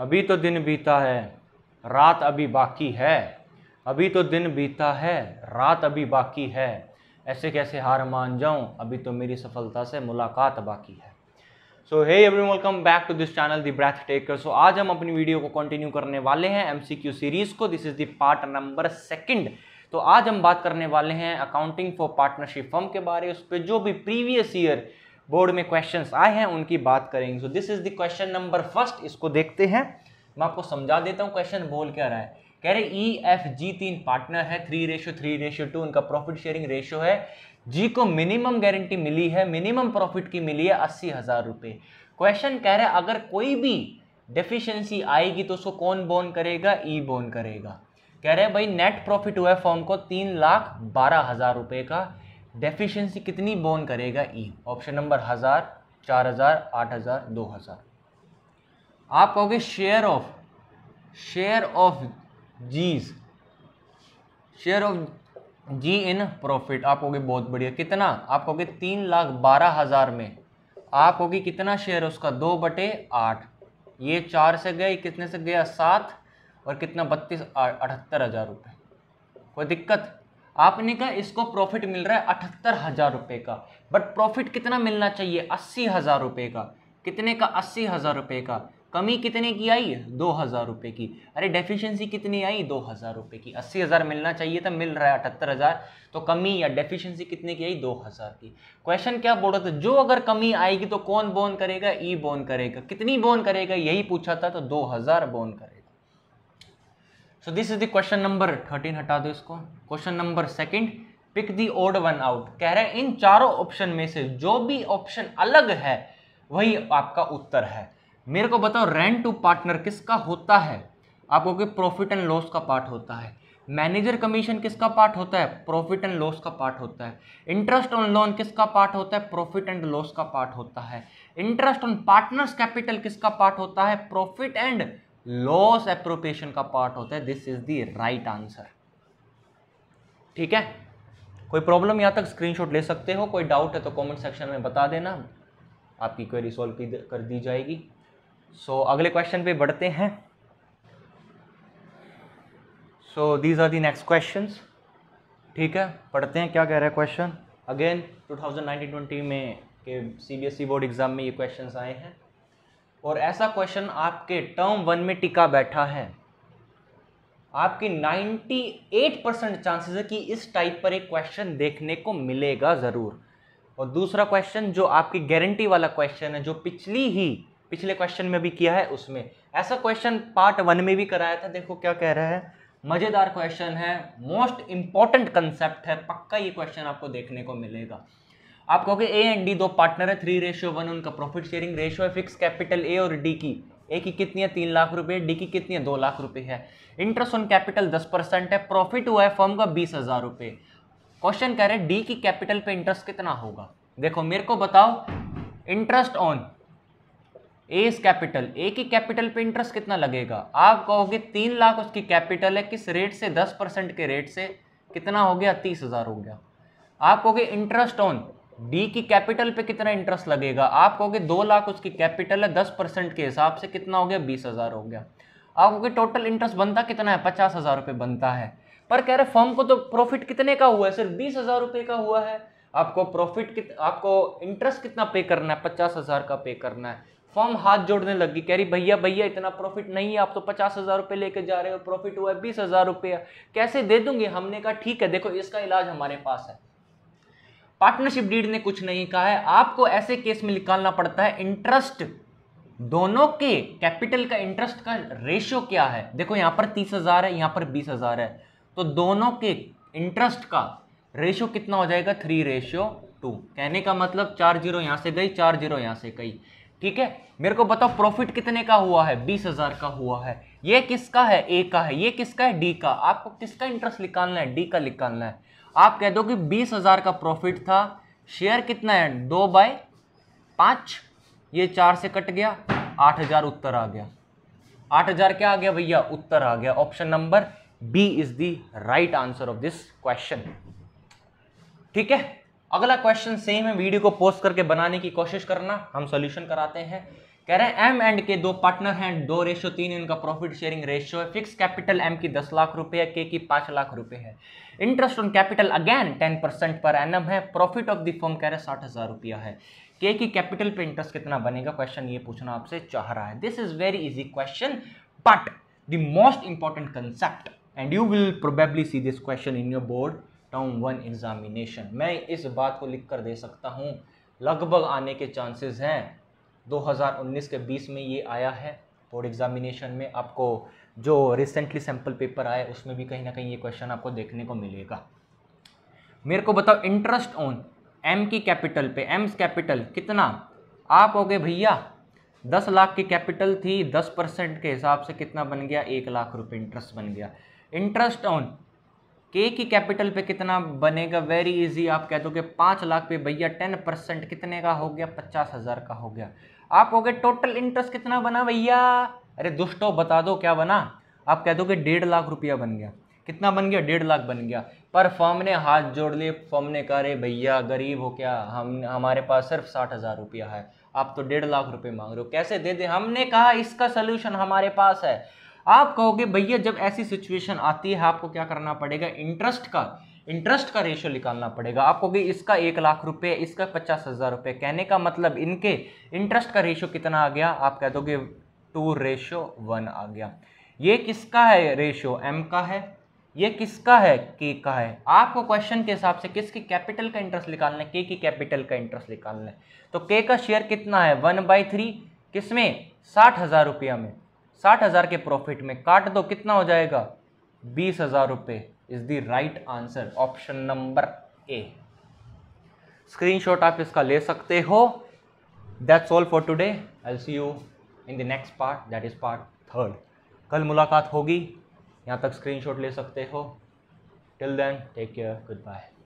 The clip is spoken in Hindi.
अभी तो दिन बीता है रात अभी बाकी है अभी तो दिन बीता है रात अभी बाकी है ऐसे कैसे हार मान जाऊं अभी तो मेरी सफलता से मुलाकात बाकी है so hey every welcome back to this channel the breath taker so आज हम अपनी वीडियो को कंटिन्यू करने वाले हैं एमसीक्यू सीरीज को this is the part number second तो आज हम बात करने वाले हैं अकाउंटिंग फॉर पार्टनरशिप फर्म के बारे उस पर जो भी प्रीवियस ईयर बोर्ड में क्वेश्चंस आए हैं उनकी बात करेंगे so this is the question number first इसको देखते हैं मैं आपको समझा देता हूँ क्वेश्चन बोल क्या रहा है कह रहे ई एफ जी तीन पार्टनर है three ratio three ratio two उनका प्रॉफिट शेयरिंग रेशो है जी को मिनिमम गारंटी मिली है मिनिमम प्रॉफिट की मिली है अस्सी हज़ार रुपये क्वेश्चन कह रहे हैं अगर कोई भी डेफिशिएंसी आएगी तो उसको कौन बोन करेगा ई e बोन करेगा कह रहे हैं भाई नेट प्रॉफिट हुआ है फॉर्म को तीन लाख बारह हज़ार रुपये का डेफिशिएंसी कितनी बोन करेगा ई ऑप्शन नंबर हज़ार चार हज़ार आठ हज़ार दो हज़ार आप कहोगे share of share of G's share of G in profit आप कहोगे बहुत बढ़िया कितना आप कहोगे तीन लाख बारह हज़ार में आप होगी कितना शेयर उसका दो बटे आठ ये चार से गए कितने से गया सात और कितना बत्तीस अठहत्तर हज़ार रुपये कोई दिक्कत आपने कहा इसको प्रॉफिट मिल रहा है अठहत्तर हज़ार रुपये का बट प्रॉफिट कितना मिलना चाहिए अस्सी हज़ार रुपये का कितने का अस्सी हज़ार रुपये का कमी कितने की आई दो हज़ार रुपये की अरे डेफिशिएंसी कितनी आई दो हज़ार रुपये की अस्सी हज़ार मिलना चाहिए था तो मिल रहा है अठहत्तर हज़ार तो कमी या डेफिशिएंसी कितने की आई दो हज़ार की क्वेश्चन क्या बोल रहा था जो अगर कमी आएगी तो कौन बोन करेगा ई e बोन करेगा कितनी बोन करेगा यही पूछा था तो दो हज़ार बोन करेगा so this is the question number thirteen हटा दो इसको question number second pick the odd one out कह रहे हैं इन चारों ऑप्शन में से जो भी ऑप्शन अलग है वही आपका उत्तर है मेरे को बताओ रेंट टू पार्टनर किसका होता है आपको कि प्रॉफिट एंड लॉस का पार्ट होता है मैनेजर कमीशन किसका पार्ट होता है प्रॉफिट एंड लॉस का पार्ट होता है इंटरेस्ट ऑन लोन किसका पार्ट होता है प्रॉफिट एंड लॉस का पार्ट होता है इंटरेस्ट ऑन पार्टनर्स कैपिटल किसका पार्ट होता है प्रॉफिट एंड लॉस एप्रोप्रिएशन का पार्ट होता है this is the right answer ठीक है कोई प्रॉब्लम यहाँ तक स्क्रीनशॉट ले सकते हो कोई डाउट है तो कमेंट सेक्शन में बता देना आपकी क्वेरी सॉल्व कर दी जाएगी सो so, अगले क्वेश्चन पे बढ़ते हैं so these are the next question ठीक है पढ़ते हैं क्या कह रहे हैं क्वेश्चन अगेन 2019-20 में के सीबीएसई बोर्ड एग्ज़ाम में ये क्वेश्चंस आए हैं और ऐसा क्वेश्चन आपके टर्म वन में टिका बैठा है आपकी 98 परसेंट चांसेस है कि इस टाइप पर एक क्वेश्चन देखने को मिलेगा ज़रूर और दूसरा क्वेश्चन जो आपकी गारंटी वाला क्वेश्चन है जो पिछली ही पिछले क्वेश्चन में भी किया है उसमें ऐसा क्वेश्चन पार्ट वन में भी कराया था देखो क्या कह रहा है मज़ेदार क्वेश्चन है मोस्ट इम्पॉर्टेंट कंसेप्ट है पक्का ये क्वेश्चन आपको देखने को मिलेगा आप कहोगे ए एंड डी दो पार्टनर है थ्री रेशियो वन उनका प्रॉफिट शेयरिंग रेशियो है फिक्स कैपिटल ए और डी की ए की कितनी है तीन लाख रुपए डी की कितनी है दो लाख रुपए है इंटरेस्ट ऑन कैपिटल दस परसेंट है प्रॉफिट हुआ है फर्म का बीस हज़ार रुपये क्वेश्चन कह रहे हैं डी की कैपिटल पे इंटरेस्ट कितना होगा देखो मेरे को बताओ interest on A is capital A की कैपिटल पे इंटरेस्ट कितना लगेगा आप कहोगे तीन लाख उसकी कैपिटल है किस रेट से दस परसेंट के रेट से कितना हो गया तीस हज़ार हो गया आप कहोगे इंटरेस्ट ऑन डी की कैपिटल पे कितना इंटरेस्ट लगेगा आप कहोगे दो लाख उसकी कैपिटल है दस परसेंट के हिसाब से कितना हो गया बीस हज़ार हो गया आप कहोगे टोटल इंटरेस्ट बनता कितना है पचास हज़ार रुपये बनता है पर कह रहे फर्म को तो प्रॉफिट कितने का हुआ है सिर्फ बीस हज़ार रुपये का हुआ है आपको प्रॉफिट कित आपको इंटरेस्ट कितना पे करना है पचास हज़ार का पे करना है फर्म हाथ जोड़ने लगी कह रही भैया भैया इतना प्रॉफिट नहीं है आप तो पचास हज़ार रुपये लेके जा रहे हो प्रॉफिट हुआ है बीस हज़ार रुपया कैसे दे दूंगी हमने कहा ठीक है देखो इसका इलाज हमारे पास है पार्टनरशिप डीड ने कुछ नहीं कहा है आपको ऐसे केस में निकालना पड़ता है इंटरेस्ट दोनों के कैपिटल का इंटरेस्ट का रेशियो क्या है देखो यहाँ पर तीस हजार है यहाँ पर बीस हजार है तो दोनों के इंटरेस्ट का रेशियो कितना हो जाएगा थ्री रेशियो टू कहने का मतलब चार जीरो यहाँ से गई चार जीरो यहाँ से गई ठीक है मेरे को बताओ प्रॉफिट कितने का हुआ है बीस हजार का हुआ है ये किसका है ए का है ये किसका है डी का आपको किसका इंटरेस्ट निकालना है डी का निकालना है आप कह दो कि बीस हज़ार का प्रॉफिट था शेयर कितना है दो बाय पांच ये चार से कट गया आठ हज़ार उत्तर आ गया आठ हज़ार क्या आ गया भैया उत्तर आ गया option number B is the right answer of this question ठीक है अगला क्वेश्चन सेम है वीडियो को पोस्ट करके बनाने की कोशिश करना हम सॉल्यूशन कराते हैं कह रहे हैं एम एंड के दो पार्टनर हैं दो रेशो तीन इनका प्रॉफिट शेयरिंग रेशियो है फिक्स कैपिटल एम की दस लाख रुपए है के की पाँच लाख रुपए है interest on capital again ten percent पर एन है प्रॉफिट ऑफ द फॉर्म कह रहे हैं साठ हज़ार रुपया है के की कैपिटल पे इंटरेस्ट कितना बनेगा क्वेश्चन ये पूछना आपसे चाह रहा है this is very easy question but the most important concept and you will probably see this question in your board term one examination मैं इस बात को लिख कर दे सकता हूँ लगभग आने के चांसेस हैं 2019 के 20 में ये आया है बोर्ड एग्जामिनेशन में आपको जो रिसेंटली सैम्पल पेपर आया उसमें भी कहीं ना कहीं ये क्वेश्चन आपको देखने को मिलेगा मेरे को बताओ इंटरेस्ट ऑन एम की कैपिटल पे एम्स कैपिटल कितना आप हो गए भैया दस लाख की कैपिटल थी दस परसेंट के हिसाब से कितना बन गया एक लाख रुपए इंटरेस्ट बन गया इंटरेस्ट ऑन के की कैपिटल पे कितना बनेगा वेरी इजी आप कह दो पाँच लाख पे भैया टेन परसेंट कितने का हो गया पचास हज़ार का हो गया आप कहोगे टोटल इंटरेस्ट कितना बना भैया अरे दुष्टो बता दो क्या बना आप कह दो डेढ़ लाख रुपया बन गया कितना बन गया डेढ़ लाख बन गया पर फॉर्म ने हाथ जोड़ लिए फॉर्म ने कहा अरे भैया गरीब हो क्या हम हमारे पास सिर्फ साठ हज़ार रुपया है आप तो डेढ़ लाख रुपये मांग रहे हो कैसे दे दे हमने कहा इसका सलूशन हमारे पास है आप कहोगे भैया जब ऐसी सिचुएशन आती है आपको क्या करना पड़ेगा इंटरेस्ट का इंटरेस्ट का रेशियो निकालना पड़ेगा आपको भी इसका एक लाख रुपये इसका पचास हज़ार रुपये कहने का मतलब इनके इंटरेस्ट का रेशियो कितना आ गया आप कह दोगे टू रेशियो वन आ गया ये किसका है रेशियो एम का है ये किसका है के का है आपको क्वेश्चन के हिसाब से किसकी कैपिटल का इंटरेस्ट निकालना है के की कैपिटल का इंटरेस्ट निकालना है तो के का शेयर कितना है वन बाई थ्री किस में साठ हज़ार रुपया में साठ हज़ार के प्रॉफिट में काट दो कितना हो जाएगा बीस हज़ार रुपये is the right answer option number A screenshot आप इसका ले सकते हो that's all for today I see you in the next part that is part third कल मुलाकात होगी यहाँ तक स्क्रीनशॉट ले सकते हो till then take care good bye